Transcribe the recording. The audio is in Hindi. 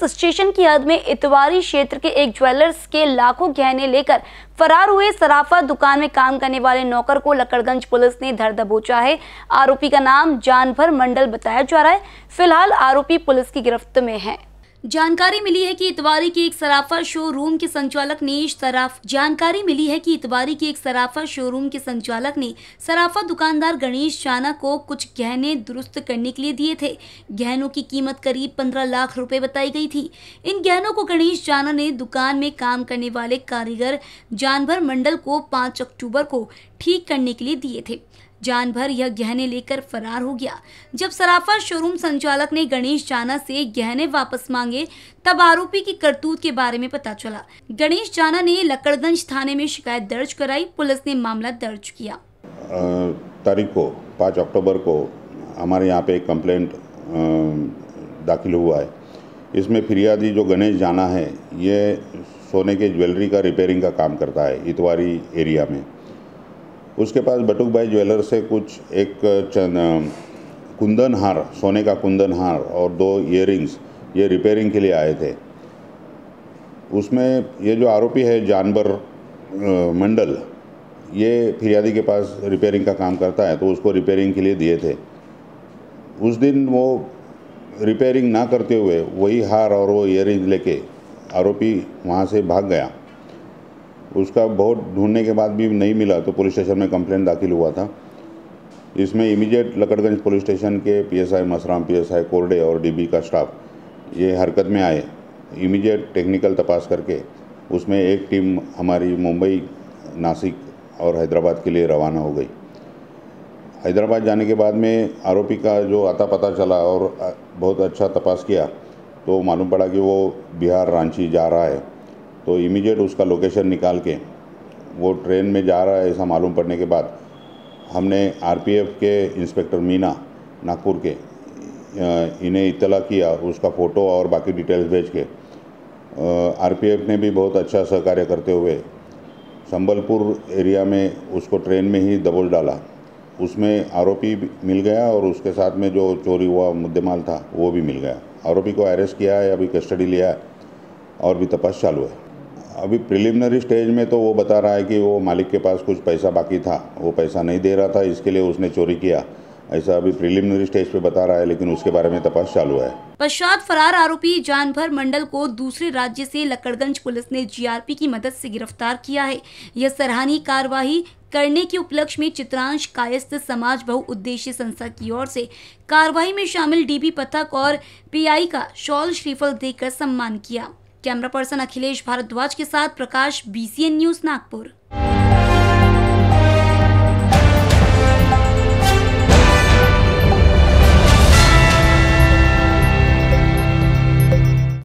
पुलिस स्टेशन की हद में इतवारी क्षेत्र के एक ज्वेलर्स के लाखों गहने लेकर फरार हुए सराफा दुकान में काम करने वाले नौकर को लकड़गंज पुलिस ने धर दबोचा है आरोपी का नाम जानभर मंडल बताया जा रहा है फिलहाल आरोपी पुलिस की गिरफ्त में है जानकारी मिली है कि इतवारी के एक सराफा शोरूम के संचालक ने सराफ जानकारी मिली है कि इतवारी के एक सराफा शोरूम के संचालक ने सराफा दुकानदार गणेश चाना को कुछ गहने दुरुस्त करने के लिए दिए थे गहनों की कीमत करीब पंद्रह लाख रुपए बताई गई थी इन गहनों को गणेश चाना ने दुकान में काम करने वाले कारीगर जानवर मंडल को पाँच अक्टूबर को ठीक करने के लिए दिए थे जान भर यह गहने लेकर फरार हो गया जब सराफा शोरूम संचालक ने गणेश जाना से गहने वापस मांगे तब आरोपी की करतूत के बारे में पता चला गणेश जाना ने लकड़गंज थाने में शिकायत दर्ज कराई पुलिस ने मामला दर्ज किया तारीख को पाँच अक्टूबर को हमारे यहाँ पे एक कंप्लेंट दाखिल हुआ है इसमें फिरियादी जो गणेश जाना है ये सोने के ज्वेलरी का रिपेयरिंग का काम करता है इतवारी एरिया में उसके पास बटुक भाई ज्वेलर से कुछ एक कुंदन हार सोने का कुंदन हार और दो इयर ये रिपेयरिंग के लिए आए थे उसमें ये जो आरोपी है जानवर मंडल ये फिरियादी के पास रिपेयरिंग का काम करता है तो उसको रिपेयरिंग के लिए दिए थे उस दिन वो रिपेयरिंग ना करते हुए वही हार और वो इयर लेके आरोपी वहाँ से भाग गया उसका बहुत ढूंढने के बाद भी नहीं मिला तो पुलिस स्टेशन में कंप्लेन दाखिल हुआ था इसमें इमीडिएट लकड़गंज पुलिस स्टेशन के पीएसआई मसराम पीएसआई कोरडे और डीबी का स्टाफ ये हरकत में आए इमीडिएट टेक्निकल तपास करके उसमें एक टीम हमारी मुंबई नासिक और हैदराबाद के लिए रवाना हो गई हैदराबाद जाने के बाद में आरोपी का जो आता पता चला और बहुत अच्छा तपास किया तो मालूम पड़ा कि वो बिहार रांची जा रहा है तो इमीडिएट उसका लोकेशन निकाल के वो ट्रेन में जा रहा है ऐसा मालूम पड़ने के बाद हमने आरपीएफ के इंस्पेक्टर मीना नागपुर के इन्हें इतला किया उसका फ़ोटो और बाकी डिटेल्स भेज के आरपीएफ ने भी बहुत अच्छा सहकार्य करते हुए संबलपुर एरिया में उसको ट्रेन में ही दबोच डाला उसमें आरोपी मिल गया और उसके साथ में जो चोरी हुआ मुद्देमाल था वो भी मिल गया आरोपी को अरेस्ट किया है अभी कस्टडी लिया है और भी तपास चालू है अभी प्रिलिमिनरी स्टेज में तो वो बता रहा है कि वो मालिक के पास कुछ पैसा बाकी था वो पैसा नहीं दे रहा था इसके लिए उसने चोरी किया ऐसा अभी प्रिलिमिनरी स्टेज पे बता रहा है लेकिन उसके बारे में तपास चालू है पश्चात फरार आरोपी जानभर मंडल को दूसरे राज्य से लकड़गंज पुलिस ने जीआरपी की मदद से गिरफ्तार किया है यह सराहनीय कार्यवाही करने के उपलक्ष्य में चित्रांश कायस्थ समाज बहु उद्देश्य संस्था की ओर से कार्यवाही में शामिल डीबी पथक और पीआई का शॉल श्रीफल देकर सम्मान किया कैमरा पर्सन अखिलेश भारद्वाज के साथ प्रकाश बीसीएन न्यूज नागपुर